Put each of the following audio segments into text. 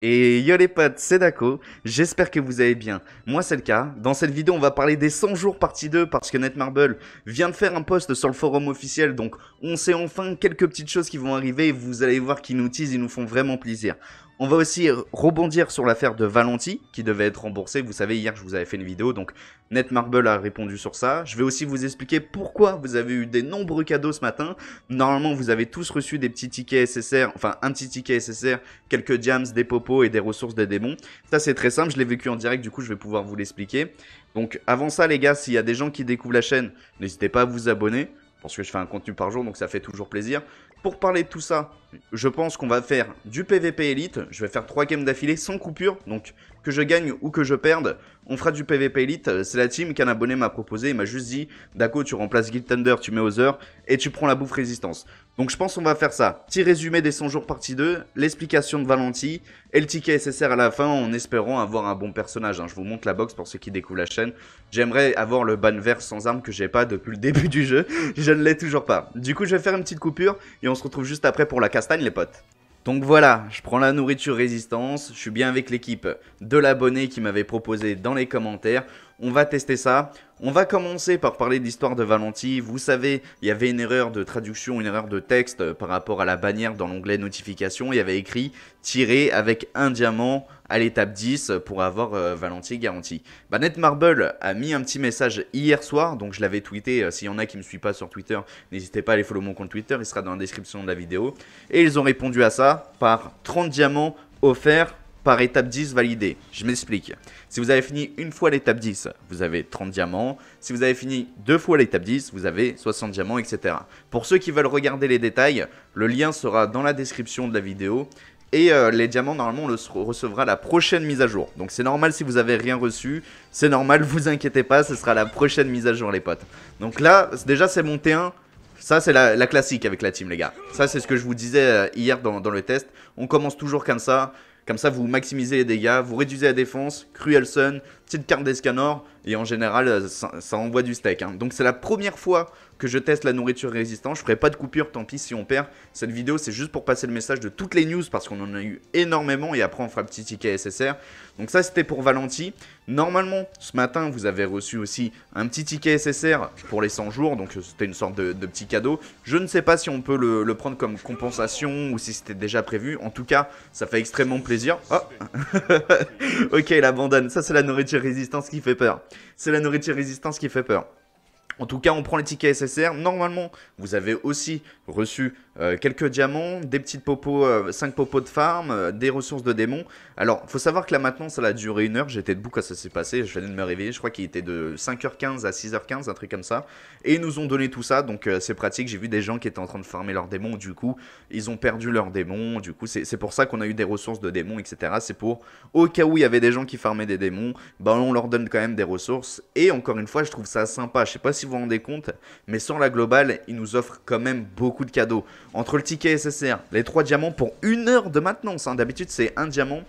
Et yo les potes, c'est Daco, j'espère que vous allez bien. Moi c'est le cas, dans cette vidéo on va parler des 100 jours partie 2 parce que Netmarble vient de faire un post sur le forum officiel donc on sait enfin quelques petites choses qui vont arriver et vous allez voir qu'ils nous teasent, ils nous font vraiment plaisir. On va aussi rebondir sur l'affaire de Valenti, qui devait être remboursée, Vous savez, hier, je vous avais fait une vidéo, donc Netmarble a répondu sur ça. Je vais aussi vous expliquer pourquoi vous avez eu des nombreux cadeaux ce matin. Normalement, vous avez tous reçu des petits tickets SSR, enfin un petit ticket SSR, quelques jams, des popos et des ressources des démons. Ça, c'est très simple, je l'ai vécu en direct, du coup, je vais pouvoir vous l'expliquer. Donc, avant ça, les gars, s'il y a des gens qui découvrent la chaîne, n'hésitez pas à vous abonner parce que je fais un contenu par jour, donc ça fait toujours plaisir. Pour parler de tout ça, je pense qu'on va faire du PVP Elite. Je vais faire 3 games d'affilée sans coupure. Donc que je gagne ou que je perde, on fera du PVP Elite. Euh, c'est la team qu'un abonné m'a proposé. Il m'a juste dit "D'accord, tu remplaces Guild Thunder, tu mets Other et tu prends la bouffe résistance. Donc je pense qu'on va faire ça. Petit résumé des 100 jours partie 2, l'explication de Valenti et le ticket SSR à la fin en espérant avoir un bon personnage. Hein. Je vous montre la box pour ceux qui découvrent la chaîne. J'aimerais avoir le ban vert sans arme que j'ai pas depuis le début du jeu. je ne l'ai toujours pas. Du coup, je vais faire une petite coupure et on se retrouve juste après pour la castagne, les potes. Donc voilà, je prends la nourriture résistance, je suis bien avec l'équipe de l'abonné qui m'avait proposé dans les commentaires on va tester ça. On va commencer par parler de l'histoire de Valenti. Vous savez, il y avait une erreur de traduction, une erreur de texte euh, par rapport à la bannière dans l'onglet notification. Il y avait écrit tirer avec un diamant à l'étape 10 pour avoir euh, Valentie garanti. Banette Marble a mis un petit message hier soir, donc je l'avais tweeté. Euh, s'il y en a qui ne me suivent pas sur Twitter, n'hésitez pas à aller follow mon compte Twitter, il sera dans la description de la vidéo. Et ils ont répondu à ça par 30 diamants offerts par étape 10 validée. Je m'explique. Si vous avez fini une fois l'étape 10, vous avez 30 diamants. Si vous avez fini deux fois l'étape 10, vous avez 60 diamants, etc. Pour ceux qui veulent regarder les détails, le lien sera dans la description de la vidéo. Et euh, les diamants, normalement, on le recevra la prochaine mise à jour. Donc c'est normal si vous n'avez rien reçu. C'est normal, vous inquiétez pas, ce sera la prochaine mise à jour, les potes. Donc là, déjà, c'est mon T1. Ça, c'est la, classique avec la team, les gars. Ça, c'est ce que je vous disais euh, hier dans, dans le test. On commence toujours comme ça. Comme ça, vous maximisez les dégâts, vous réduisez la défense, Cruel Cruelson, petite carte d'Escanor, et en général, euh, ça, envoie du steak. Hein. Donc c'est la première fois que je teste la nourriture résistante. Je ferai pas de coupure, tant pis si on perd. Cette vidéo, c'est juste pour passer le message de toutes les news parce qu'on en a eu énormément et après on fera petit ticket SSR. Donc ça, c'était pour Valenti. Normalement, ce matin, vous avez reçu aussi un petit ticket SSR pour les 100 jours. Donc euh, c'était une sorte de, petit cadeau. Je ne sais pas si on peut le, prendre comme compensation ou si c'était déjà prévu. En tout cas, ça fait extrêmement plaisir. Oh. ok, il abandonne. Ça, c'est la nourriture résistante qui fait peur c'est la nourriture résistance qui fait peur. En tout cas, on prend les tickets SSR. Normalement, vous avez aussi reçu euh, quelques diamants, des petites popos, 5 euh, popos de farm, euh, des ressources de démons. Alors, faut savoir que là, maintenant, ça a duré une heure. J'étais debout quand ça s'est passé. Je venais de me réveiller. Je crois qu'il était de 5h15 à 6h15, un truc comme ça. Et ils nous ont donné tout ça. Donc, c'est pratique. J'ai vu des gens qui étaient en train de farmer leurs démons. Du coup, ils ont perdu leurs démons. Du coup, c'est pour ça qu'on a eu des ressources de démons, etc. C'est pour, au cas où il y avait des gens qui farmaient des démons, bah, on leur donne quand même des ressources. Et encore une fois, je trouve ça sympa. Je sais pas si vous vous rendez compte, mais sans la globale, il nous offre quand même beaucoup de cadeaux. Entre le ticket SSR, les trois diamants pour une heure de maintenance, hein. d'habitude c'est un diamant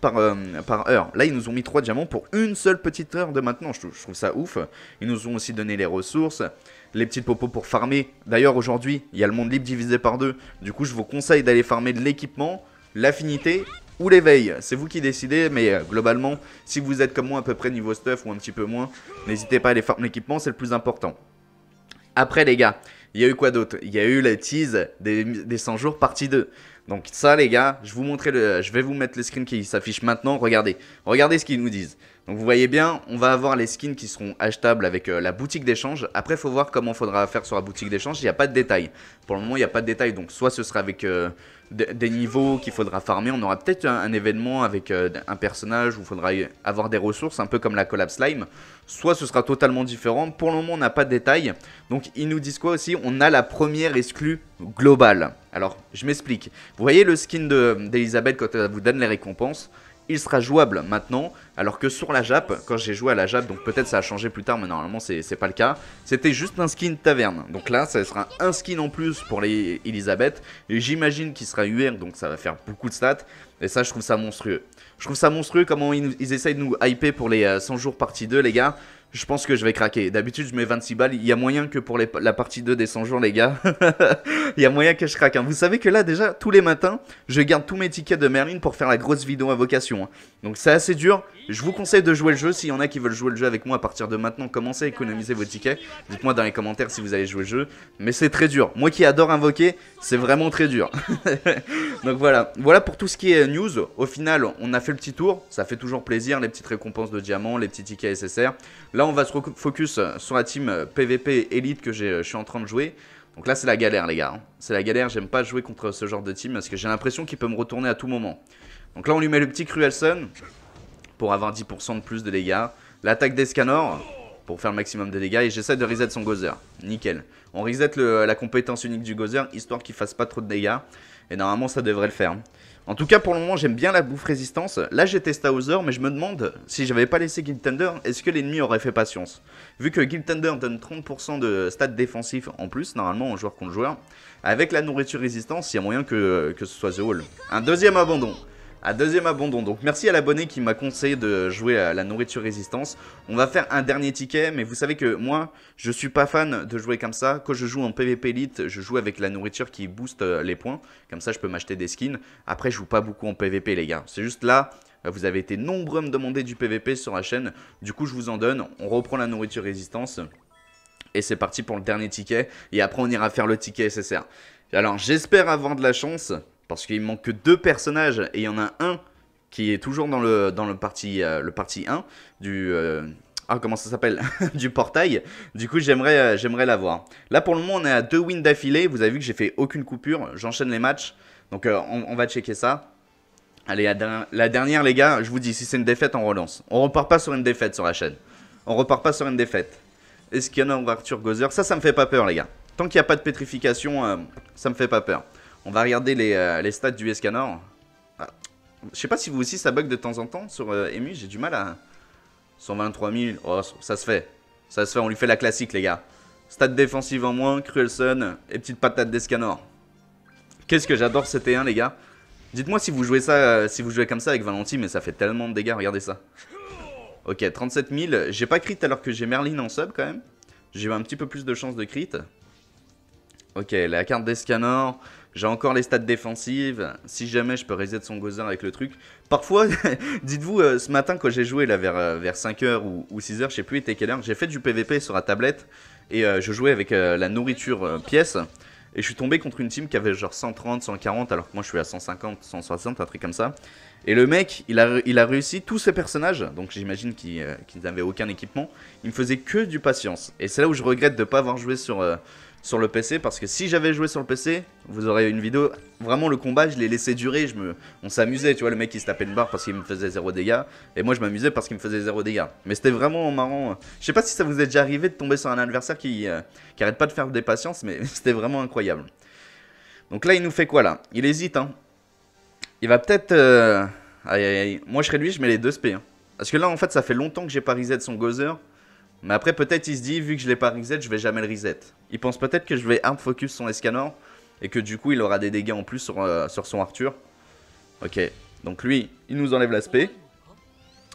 par, euh, par, heure. Là, ils nous ont mis trois diamants pour une seule petite heure de maintenance, Je trouve, ça ouf. Ils nous ont aussi donné les ressources, les petites popos pour farmer. D'ailleurs, aujourd'hui, il y a le monde libre divisé par deux. Du coup, je vous conseille d'aller farmer de l'équipement, l'affinité ou l'éveil. C'est vous qui décidez, mais euh, globalement, si vous êtes comme moi à peu près niveau stuff ou un petit peu moins, n'hésitez pas à aller farm l'équipement, c'est le plus important. Après les gars, il y a eu quoi d'autre Il y a eu la tease des, 100 jours partie 2. Donc ça les gars, je, vous montrer le, je vais vous mettre le screen qui s'affiche maintenant, regardez. Regardez ce qu'ils nous disent. Donc vous voyez bien, on va avoir les skins qui seront achetables avec euh, la boutique d'échange. Après, il faut voir comment faudra faire sur la boutique d'échange. Il n'y a pas de détails. Pour le moment, il n'y a pas de détails. Donc soit ce sera avec euh, des niveaux qu'il faudra farmer. On aura peut-être un, événement avec euh, un personnage où il faudra avoir des ressources, un peu comme la collab slime. Soit ce sera totalement différent. Pour le moment, on n'a pas de détails. Donc ils nous disent quoi aussi On a la première exclue globale. Alors, je m'explique. Vous voyez le skin d'Elisabeth quand elle vous donne les récompenses il sera jouable maintenant. Alors que sur la Jap, quand j'ai joué à la Jap, donc peut-être ça a changé plus tard, mais normalement c'est pas le cas, c'était juste un skin taverne. Donc là, ça sera un skin en plus pour les Elisabeth. Et j'imagine qu'il sera UR, donc ça va faire beaucoup de stats. Et ça, je trouve ça monstrueux. Je trouve ça monstrueux comment ils, ils essayent de nous hyper pour les 100 euh, jours partie 2, les gars je pense que je vais craquer. D'habitude, je mets 26 balles. Il y a moyen que pour la partie 2 des 100 jours, les gars, il y a moyen que je craque. Hein. Vous savez que là, déjà, tous les matins, je garde tous mes tickets de Merlin pour faire la grosse vidéo invocation, hein. Donc c'est assez dur. Je vous conseille de jouer le jeu. S'il y en a qui veulent jouer le jeu avec moi à partir de maintenant, commencez à économiser vos tickets. Dites-moi dans les commentaires si vous allez jouer le jeu. Mais c'est très dur. Moi qui adore invoquer, c'est vraiment très dur. Donc voilà. Voilà pour tout ce qui est euh, news. Au final, on a fait le petit tour. Ça fait toujours plaisir, les petites récompenses de diamants, les petits tickets SSR. Là, on va se focus euh, sur la team PVP euh, Elite que euh, je suis en train de jouer. Donc là, c'est la galère, les gars. Hein. C'est la galère, j'aime pas jouer contre ce genre de team parce que j'ai l'impression qu'il peut me retourner à tout moment. Donc là, on lui met le petit Cruelson pour avoir 10% de plus de dégâts. L'attaque d'Escanor pour faire le maximum de dégâts. Et j'essaie de reset son Gozer. Nickel. On reset la compétence unique du Gozer, histoire qu'il fasse pas trop de dégâts. Et normalement, ça devrait le faire. Hein. En tout cas, pour le moment, j'aime bien la bouffe résistance. Là, j'ai testé Hauser, mais je me demande si j'avais pas laissé Guild est-ce que l'ennemi aurait fait patience Vu que Guild donne 30% de stats défensifs en plus, normalement, en joueur contre joueur, avec la nourriture résistance, il y a moyen que, que ce soit The Wall. Un deuxième abandon à deuxième abandon. Donc merci à l'abonné qui m'a conseillé de jouer à la nourriture résistance. On va faire un dernier ticket, mais vous savez que moi, je suis pas fan de jouer comme ça. Quand je joue en PvP Elite, je joue avec la nourriture qui booste euh, les points. Comme ça, je peux m'acheter des skins. Après, je joue pas beaucoup en PvP, les gars. C'est juste là, euh, vous avez été nombreux à me demander du PvP sur la chaîne. Du coup, je vous en donne. On reprend la nourriture résistance. Et c'est parti pour le dernier ticket. Et après, on ira faire le ticket SSR. Alors, j'espère avoir de la chance. Parce qu'il manque que deux personnages et il y en a un qui est toujours dans le, dans le, parti, euh, le 1 du... Euh, ah, comment ça s'appelle Du portail. Du coup, euh, j'aimerais l'avoir. Là, pour le moment, on est à deux wins d'affilée. Vous avez vu que j'ai fait aucune coupure. J'enchaîne les matchs. Donc, on, va checker ça. Allez, la, dernière, les gars. Je vous dis, si c'est une défaite, on relance. On repart pas sur une défaite sur la chaîne. On repart pas sur une défaite. Est-ce qu'il y en a Arthur Gozer Ça, ça me fait pas peur, les gars. Tant qu'il n'y a pas de pétrification, ça me fait pas peur. On va regarder les, euh, stats du Escanor. Ah. Je sais pas si vous aussi ça bug de temps en temps sur euh, EMU, j'ai du mal à... 123 000, oh, ça se fait. Ça se fait, on lui fait la classique les gars. Stats défensive en moins, Cruelson et petite patate d'Escanor. Qu'est-ce que j'adore ce T1 les gars. Dites-moi si vous jouez ça, euh, si vous jouez comme ça avec Valenti, mais ça fait tellement de dégâts, regardez ça. Ok, 37 000, j'ai pas crit alors que j'ai Merlin en sub quand même. J'ai eu un petit peu plus de chance de crit. Ok, la carte d'Escanor. J'ai encore les stats défensives. Si jamais je peux reset son gozer avec le truc. Parfois, dites-vous, euh, ce matin, quand j'ai joué là, vers, euh, vers 5h ou, 6h, je sais plus était quelle heure, j'ai fait du PVP sur la tablette. Et euh, je jouais avec la nourriture pièce. Et je suis tombé contre une team qui avait genre 130, 140, alors que moi je suis à 150, 160, un truc comme ça. Et le mec, il a, il a réussi tous ses personnages, donc j'imagine qu'il n'avaient aucun équipement. Il me faisait que du patience. Et c'est là où je regrette de ne pas avoir joué sur, sur le PC parce que si j'avais joué sur le PC, vous aurez une vidéo. Vraiment, le combat, je l'ai laissé durer. Je me... On s'amusait, tu vois. Le mec il se tapait une barre parce qu'il me faisait zéro dégâts. Et moi, je m'amusais parce qu'il me faisait zéro dégâts. Mais c'était vraiment marrant. Je sais pas si ça vous est déjà arrivé de tomber sur un adversaire qui, euh, arrête pas de faire des patience, mais c'était vraiment incroyable. Donc là, il nous fait quoi là Il hésite, hein. Il va peut-être. Euh, aïe, aïe, Moi, je serais je mets les deux SP. Hein. Parce que là, en fait, ça fait longtemps que j'ai pas de son Gozer. Mais après, peut-être il se dit, vu que je l'ai pas reset, je vais jamais le reset. Il pense peut-être que je vais arm focus son Escanor et que du coup il aura des dégâts en plus sur, euh, sur son Arthur. Ok, donc lui, il nous enlève l'aspect.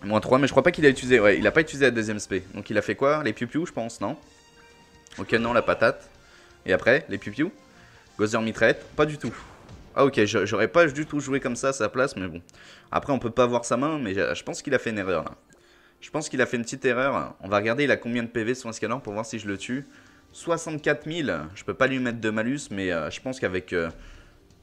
Moins 3, mais je crois pas qu'il a utilisé. Ouais, il a pas utilisé la deuxième spé. Donc il a fait quoi Les piou je pense, non Ok, non, la patate. Et après, les piou Gozer mitraite Pas du tout. Ah ok, j'aurais pas du tout joué comme ça à sa place, mais bon. Après, on peut pas voir sa main, mais je pense qu'il a fait une erreur là. Je pense qu'il a fait une petite erreur. On va regarder, il a combien de PV un Escanor pour voir si je le tue. 64 000. Je peux pas lui mettre de malus, mais euh, je pense qu'avec euh,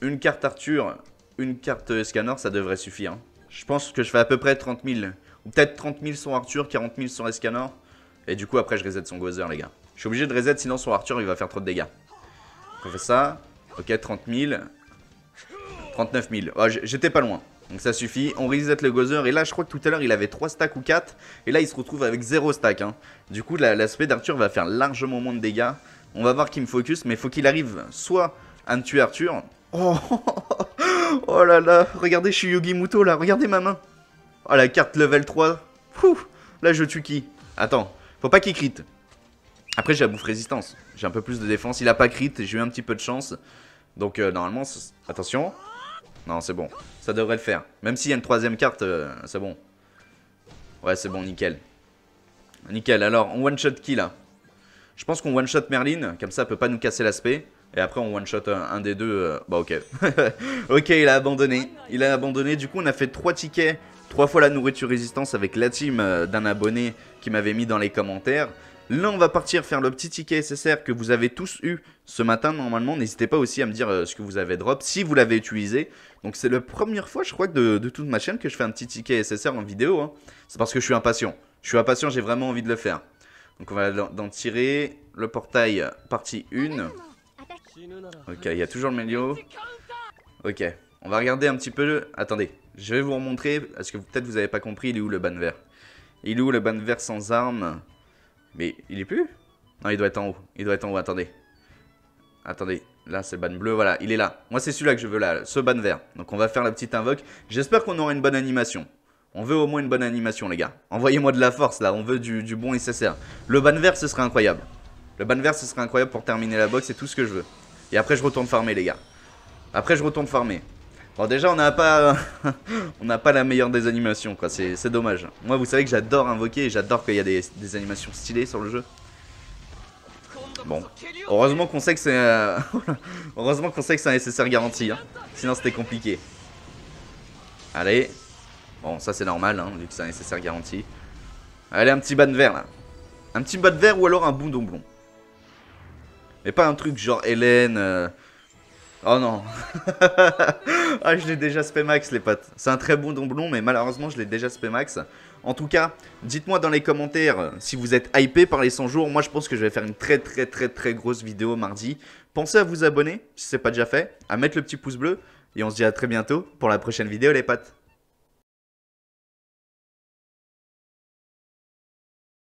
une carte Arthur, une carte Escanor, ça devrait suffire. Hein. Je pense que je fais à peu près 30 000. Ou peut-être 30 000 sur Arthur, 40 000 sur Escanor. Et du coup, après, je reset son Gozer, les gars. Je suis obligé de reset, sinon son Arthur, il va faire trop de dégâts. On fait ça. Ok, 30 000. 39 000. J'étais pas loin. Donc ça suffit, on reset le Gozer, et là je crois que tout à l'heure il avait 3 stacks ou 4, et là il se retrouve avec 0 stack. Hein. Du coup l'aspect d'Arthur va faire largement moins de dégâts. On va voir qu'il me focus, mais faut qu'il arrive soit à me tuer Arthur... Oh, oh là là, regardez je suis Yogi Muto là, regardez ma main Oh la carte level 3, là je tue qui Attends, faut pas qu'il crit. Après j'ai la bouffe résistance, j'ai un peu plus de défense, il a pas crit, j'ai eu un petit peu de chance. Donc euh, normalement, attention, non, c'est bon. Ça devrait le faire. Même s'il y a une troisième carte, euh, c'est bon. Ouais, c'est bon, nickel. Nickel, alors, on one-shot qui, là Je pense qu'on one-shot Merlin, comme ça, elle peut pas nous casser l'aspect. Et après, on one-shot un, des deux. Euh, bah, ok. ok, il a abandonné. Il a abandonné. Du coup, on a fait trois tickets, trois fois la nourriture résistance avec la team euh, d'un abonné qui m'avait mis dans les commentaires. Là, on va partir faire le petit ticket SSR que vous avez tous eu ce matin normalement. N'hésitez pas aussi à me dire euh, ce que vous avez drop, si vous l'avez utilisé. Donc c'est la première fois, je crois, que de, toute ma chaîne que je fais un petit ticket SSR en vidéo. Hein. C'est parce que je suis impatient. Je suis impatient, j'ai vraiment envie de le faire. Donc on va d'en tirer le portail partie 1. Ok, il y a toujours le melio. Ok, on va regarder un petit peu Attendez, je vais vous remontrer, parce que peut-être vous n'avez pas compris, il est où le ban vert Il est où le ban vert sans armes mais il est plus Non, il doit être en haut. Il doit être en haut, attendez. Attendez, là c'est le ban bleu, voilà, il est là. Moi c'est celui-là que je veux là, ce ban vert. Donc on va faire la petite invoque. J'espère qu'on aura une bonne animation. On veut au moins une bonne animation les gars. Envoyez-moi de la force là, on veut du, du, bon SSR. Le ban vert ce serait incroyable. Le ban vert ce serait incroyable pour terminer la box, c'est tout ce que je veux. Et après je retourne farmer les gars. Après je retourne farmer. Bon déjà on n'a pas on n'a pas la meilleure des animations quoi, c'est dommage. Moi vous savez que j'adore invoquer et j'adore qu'il y a des, animations stylées sur le jeu. Bon, heureusement qu'on sait que c'est heureusement qu'on sait que c'est un nécessaire garanti hein. Sinon c'était compliqué. Allez. Bon, ça c'est normal hein, vu que c'est un nécessaire garanti. Allez, un petit de verre, là. Un petit bas de verre ou alors un boudon blond. Mais pas un truc genre Hélène euh, Oh non Ah, je l'ai déjà spé max, les potes. C'est un très bon domblon, mais malheureusement, je l'ai déjà spé max. En tout cas, dites-moi dans les commentaires si vous êtes hypé par les 100 jours. Moi, je pense que je vais faire une très, très, très, très grosse vidéo mardi. Pensez à vous abonner, si ce n'est pas déjà fait, à mettre le petit pouce bleu. Et on se dit à très bientôt pour la prochaine vidéo, les potes.